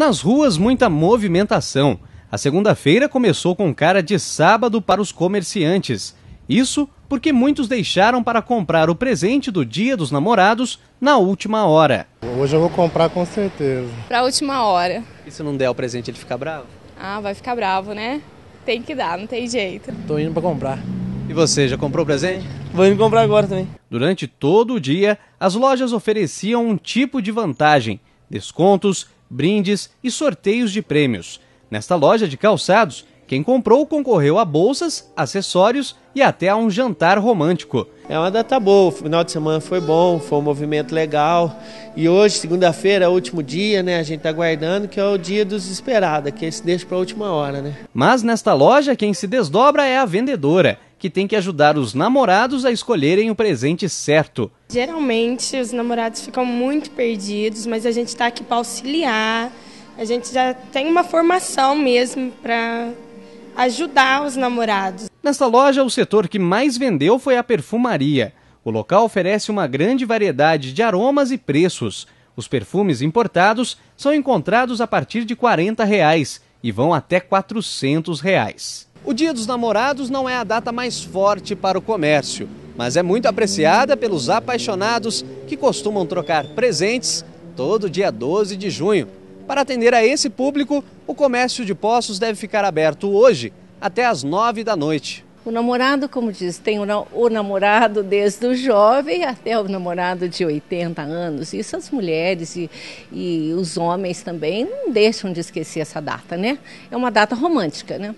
Nas ruas, muita movimentação. A segunda-feira começou com cara de sábado para os comerciantes. Isso porque muitos deixaram para comprar o presente do Dia dos Namorados na última hora. Hoje eu vou comprar com certeza. Para a última hora. E se não der o presente, ele fica bravo? Ah, vai ficar bravo, né? Tem que dar, não tem jeito. Tô indo para comprar. E você, já comprou o presente? Vou indo comprar agora também. Durante todo o dia, as lojas ofereciam um tipo de vantagem: descontos, brindes e sorteios de prêmios. Nesta loja de calçados, quem comprou concorreu a bolsas, acessórios e até a um jantar romântico. É uma data tá boa, o final de semana foi bom, foi um movimento legal. E hoje, segunda-feira, é o último dia, né? A gente tá aguardando que é o dia dos esperados, que se deixa para a última hora, né? Mas nesta loja, quem se desdobra é a vendedora que tem que ajudar os namorados a escolherem o presente certo. Geralmente os namorados ficam muito perdidos, mas a gente está aqui para auxiliar. A gente já tem uma formação mesmo para ajudar os namorados. Nesta loja, o setor que mais vendeu foi a perfumaria. O local oferece uma grande variedade de aromas e preços. Os perfumes importados são encontrados a partir de R$ 40 reais e vão até R$ 400. Reais. O Dia dos Namorados não é a data mais forte para o comércio, mas é muito apreciada pelos apaixonados que costumam trocar presentes todo dia 12 de junho. Para atender a esse público, o comércio de poços deve ficar aberto hoje até às 9 da noite. O namorado, como diz, tem o namorado desde o jovem até o namorado de 80 anos. Isso as mulheres e, e os homens também não deixam de esquecer essa data, né? É uma data romântica, né?